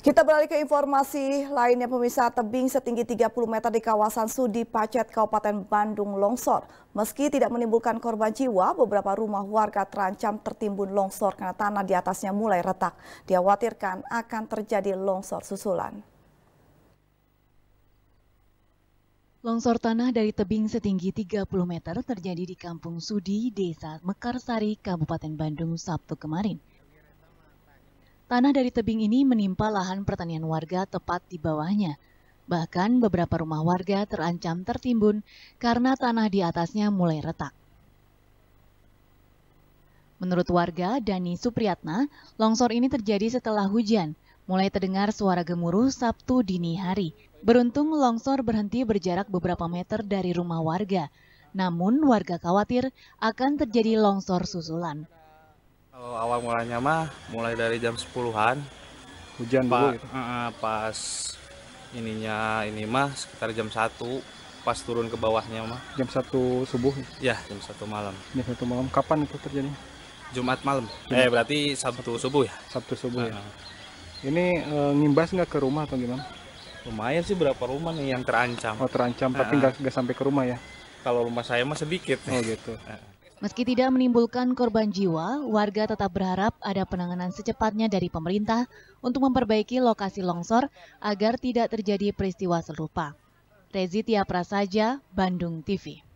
Kita beralih ke informasi lainnya pemirsa tebing setinggi 30 meter di kawasan Sudi Pacet Kabupaten Bandung longsor. Meski tidak menimbulkan korban jiwa, beberapa rumah warga terancam tertimbun longsor karena tanah di atasnya mulai retak. Diawatirkan akan terjadi longsor susulan. Longsor tanah dari tebing setinggi 30 meter terjadi di Kampung Sudi, Desa Mekarsari, Kabupaten Bandung Sabtu kemarin. Tanah dari tebing ini menimpa lahan pertanian warga tepat di bawahnya. Bahkan beberapa rumah warga terancam tertimbun karena tanah di atasnya mulai retak. Menurut warga Dani Supriyatna, longsor ini terjadi setelah hujan. Mulai terdengar suara gemuruh Sabtu dini hari. Beruntung longsor berhenti berjarak beberapa meter dari rumah warga. Namun warga khawatir akan terjadi longsor susulan. Kalau awal mulanya mah mulai dari jam 10-an. Hujan pa dulu gitu. Uh, pas ininya ini mah sekitar jam 1 pas turun ke bawahnya mah. Jam 1 subuh? Ya, jam 1 malam. Jam 1 malam. Kapan itu terjadi? Jumat malam. Jumat. Eh, berarti Sabtu, Sabtu subuh ya? Sabtu subuh uh, ya. Eh. Ini e, ngimbas nggak ke rumah atau gimana? Lumayan sih berapa rumah nih yang terancam. Oh, terancam tapi nggak uh, sampai ke rumah ya. Kalau rumah saya mah sedikit. Oh, gitu. Meski tidak menimbulkan korban jiwa, warga tetap berharap ada penanganan secepatnya dari pemerintah untuk memperbaiki lokasi longsor agar tidak terjadi peristiwa serupa. Rezitia Prasaja, Bandung TV.